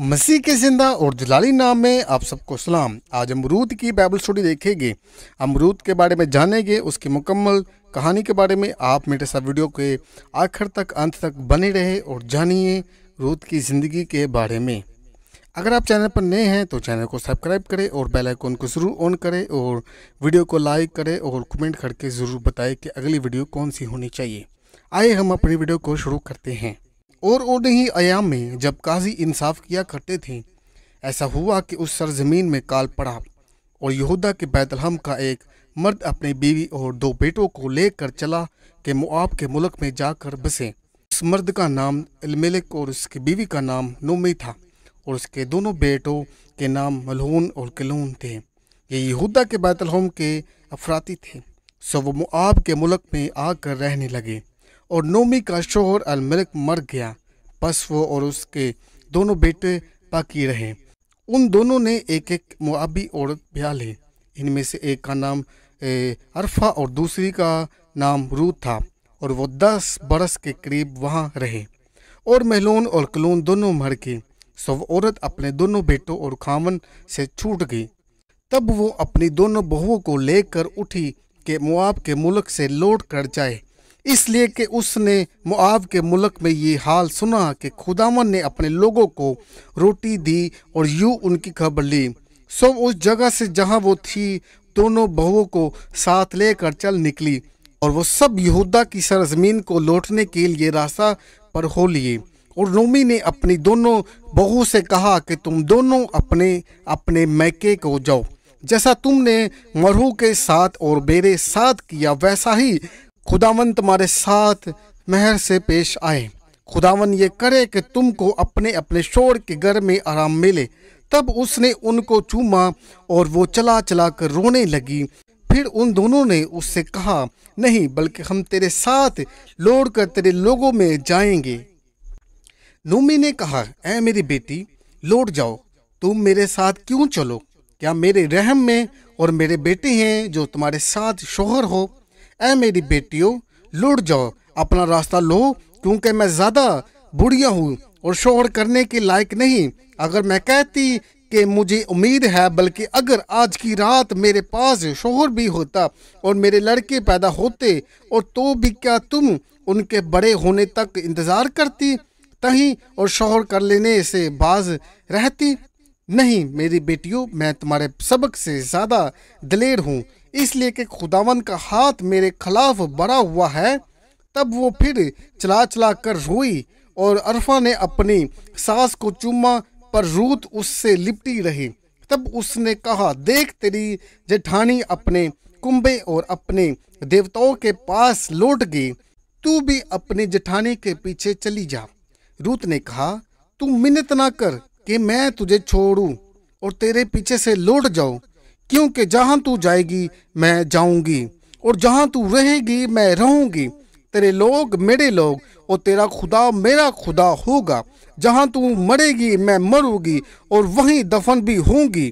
मसीह के जिंदा और जलाली नाम में आप सबको सलाम आज अमरूद की बाइबल स्टोरी देखेंगे अमरूद के बारे में जानेंगे उसकी मुकम्मल कहानी के बारे में आप मेरे साथ वीडियो के आखिर तक अंत तक बने रहे और जानिए रूद की ज़िंदगी के बारे में अगर आप चैनल पर नए हैं तो चैनल को सब्सक्राइब करें और बेल आइकन को ज़रूर ऑन करें और वीडियो को लाइक करें और कमेंट करके ज़रूर बताएं कि अगली वीडियो कौन सी होनी चाहिए आइए हम अपनी वीडियो को शुरू करते हैं और और नहीं आयाम में जब काजी इंसाफ किया करते थे ऐसा हुआ कि उस सरजमीन में काल पड़ा और यहूदा के बैतलहम का एक मर्द अपने बीवी और दो बेटों को लेकर चला कि मुआब के मुल्क में जाकर बसे उस मर्द का नाम अलमेलिक और उसकी बीवी का नाम नोमी था और उसके दोनों बेटों के नाम मलहून और किलून थे ये यहूदा के बैतलहम के अफराती थे सो वो मुआब के मुल्क में आकर रहने लगे और नोमी का शोहर अलमलिक मर गया बस वो और उसके दोनों बेटे बाकी रहे उन दोनों ने एक एक मुआबी औरत ब्याह ली इनमें से एक का नाम ए, अरफा और दूसरी का नाम रू था और वो दस बरस के करीब वहाँ रहे और महलून और कलून दोनों मर गए सो वो औरत अपने दोनों बेटों और खामन से छूट गई तब वो अपनी दोनों बहुओं को लेकर उठी के मुआब के मुल्क से लौट कर जाए इसलिए कि उसने मुआव के मुल्क में ये हाल सुना कि खुदावन ने अपने लोगों को रोटी दी और यूँ उनकी खबर ली सब उस जगह से जहाँ वो थी दोनों बहुओं को साथ लेकर चल निकली और वो सब यहूदा की सरजमीन को लौटने के लिए रास्ता पर हो लिए और रोमी ने अपनी दोनों बहू से कहा कि तुम दोनों अपने अपने मैके को जाओ जैसा तुमने मरहू के साथ और मेरे साथ किया वैसा ही खुदावन तुम्हारे साथ मेहर से पेश आए खुदावन ये करे कि तुमको अपने अपने शोर के घर में आराम मिले तब उसने उनको चूमा और वो चला चला कर रोने लगी फिर उन दोनों ने उससे कहा नहीं बल्कि हम तेरे साथ लौट कर तेरे लोगों में जाएंगे नूमी ने कहा ऐ मेरी बेटी लौट जाओ तुम मेरे साथ क्यों चलो क्या मेरे रहम में और मेरे बेटे हैं जो तुम्हारे साथ शोहर हो ऐ मेरी बेटियों लुट जाओ अपना रास्ता लो क्योंकि मैं ज़्यादा बुढ़िया हूँ और शोहर करने के लायक नहीं अगर मैं कहती कि मुझे उम्मीद है बल्कि अगर आज की रात मेरे पास शोहर भी होता और मेरे लड़के पैदा होते और तो भी क्या तुम उनके बड़े होने तक इंतज़ार करती तहीं और शोहर कर लेने से बाज रहती नहीं मेरी बेटियों मैं तुम्हारे सबक से ज़्यादा दिलेर हूँ इसलिए कि खुदावन का हाथ मेरे खिलाफ बड़ा हुआ है तब वो फिर चला चला कर रोई और अरफा ने अपनी सास को चूमा पर रूत उससे लिपटी रही तब उसने कहा देख तेरी जेठानी अपने कुंभे और अपने देवताओं के पास लौट गई तू भी अपनी जेठानी के पीछे चली जा रूत ने कहा तू मिन्नत ना कर कि मैं तुझे छोड़ू और तेरे पीछे से लौट जाओ क्योंकि जहां तू जाएगी मैं जाऊंगी और जहां तू रहेगी मैं रहूंगी तेरे लोग मेरे लोग और तेरा खुदा मेरा खुदा होगा जहां तू मरेगी मैं मरूंगी और वहीं दफन भी होंगी